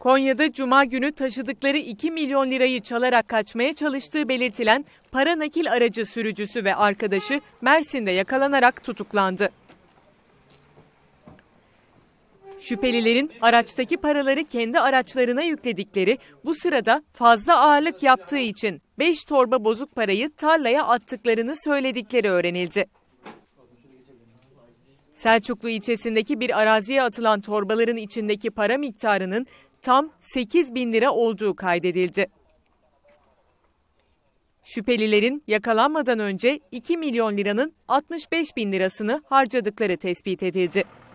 Konya'da cuma günü taşıdıkları 2 milyon lirayı çalarak kaçmaya çalıştığı belirtilen para nakil aracı sürücüsü ve arkadaşı Mersin'de yakalanarak tutuklandı. Şüphelilerin araçtaki paraları kendi araçlarına yükledikleri, bu sırada fazla ağırlık yaptığı için 5 torba bozuk parayı tarlaya attıklarını söyledikleri öğrenildi. Selçuklu ilçesindeki bir araziye atılan torbaların içindeki para miktarının tam 8 bin lira olduğu kaydedildi. Şüphelilerin yakalanmadan önce 2 milyon liranın 65 bin lirasını harcadıkları tespit edildi.